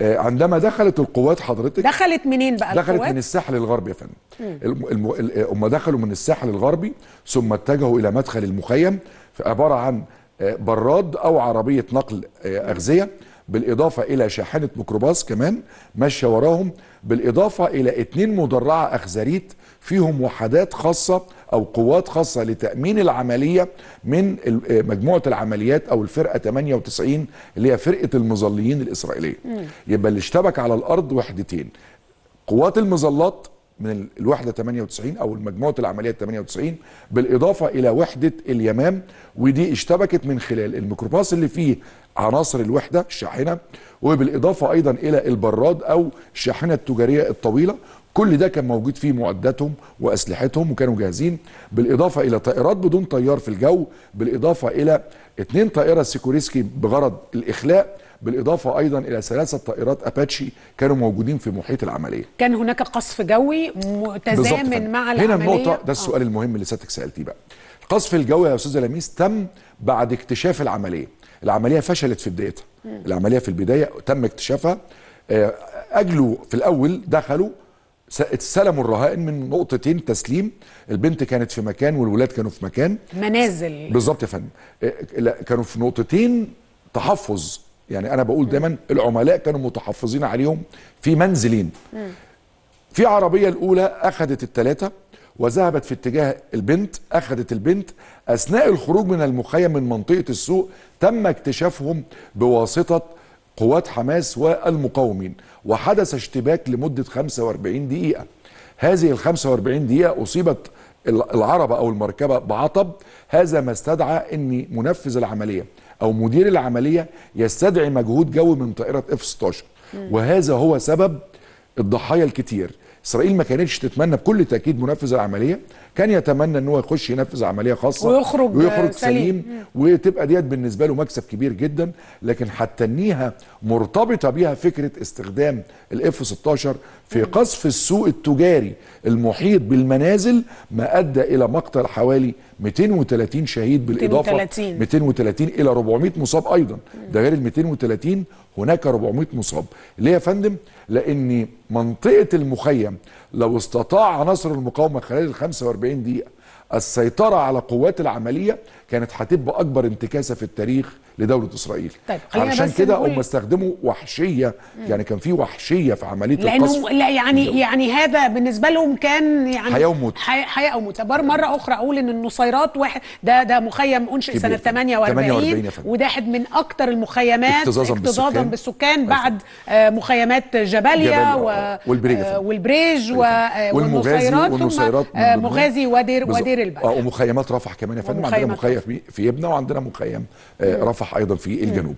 آه، عندما دخلت القوات حضرتك دخلت منين بقى دخلت القوات؟ من الساحل الغربي يا فندم هم دخلوا من الساحل الغربي ثم اتجهوا الى مدخل المخيم عباره عن براد او عربيه نقل آه، اغذيه بالاضافه الى شاحنه ميكروباص كمان ماشيه وراهم بالاضافه الى اتنين مدرعه اخزريت فيهم وحدات خاصه او قوات خاصه لتامين العمليه من آه، مجموعه العمليات او الفرقه 98 اللي هي فرقه المظليين الاسرائيليه يبقى اللي اشتبك على الارض وحدتين قوات المظلات من الوحده 98 او مجموعه العمليات 98 بالاضافه الى وحده اليمام ودي اشتبكت من خلال الميكروباص اللي فيه عناصر الوحده الشاحنه وبالاضافه ايضا الى البراد او الشاحنه التجاريه الطويله كل ده كان موجود فيه معداتهم واسلحتهم وكانوا جاهزين بالاضافه الى طائرات بدون طيار في الجو بالاضافه الى اثنين طائره سيكوريسكي بغرض الاخلاء بالاضافه ايضا الى ثلاثه طائرات اباتشي كانوا موجودين في محيط العمليه كان هناك قصف جوي متزامن مع العمليه هنا النقطه ده آه. السؤال آه. المهم اللي ساتك سالتيه بقى القصف الجوي يا استاذه لميس تم بعد اكتشاف العمليه العمليه فشلت في بدايتها العمليه في البدايه تم اكتشافها آه، اجلوا في الاول دخلوا استلموا الرهائن من نقطتين تسليم البنت كانت في مكان والولاد كانوا في مكان منازل بالظبط يا فندم آه، كانوا في نقطتين تحفظ يعني انا بقول دايما العملاء كانوا متحفظين عليهم في منزلين في عربيه الاولى اخذت الثلاثه وذهبت في اتجاه البنت اخذت البنت اثناء الخروج من المخيم من منطقه السوق تم اكتشافهم بواسطه قوات حماس والمقاومين وحدث اشتباك لمده 45 دقيقه هذه ال 45 دقيقه اصيبت العربه او المركبه بعطب هذا ما استدعى ان منفذ العمليه او مدير العمليه يستدعي مجهود جوي من طائره اف 16 وهذا هو سبب الضحايا الكتير اسرائيل ما كانتش تتمنى بكل تاكيد منفذ العمليه كان يتمنى ان هو يخش ينفذ عمليه خاصه ويخرج, ويخرج سليم, سليم وتبقى ديت بالنسبه له مكسب كبير جدا لكن انيها مرتبطه بيها فكره استخدام الاف 16 في قصف السوق التجاري المحيط بالمنازل ما ادى الى مقتل حوالي 230 شهيد بالاضافه 230, 230 الى 400 مصاب ايضا ده غير ال 230 هناك 400 مصاب ليه يا فندم لان منطقه المخيم لو استطاع عناصر المقاومه خلال ال 45 دقيقه السيطرة على قوات العملية كانت هتبقى أكبر انتكاسة في التاريخ لدولة إسرائيل طيب علشان كده هم استخدموا وحشية مم. يعني كان في وحشية في عملية لأنه القصف لا يعني يعني هذا بالنسبة لهم كان يعني حياة وموت حياة وموت بار مرة أخرى أقول إن النصيرات واحد ده ده مخيم أنشئ سنة 48 وده واحد من أكتر المخيمات اكتظاظا, بالسكان, بالسكان أيوة. بعد آه مخيمات جباليا و... والبريج والبريج آه، والمغازي والنصيرات آه، والمغازي مغازي ودير ومدير البلد اه ومخيمات رفح كمان يا فندم عندنا مخيم في يبنى وعندنا مخيم آه، رفح ايضا في الجنوب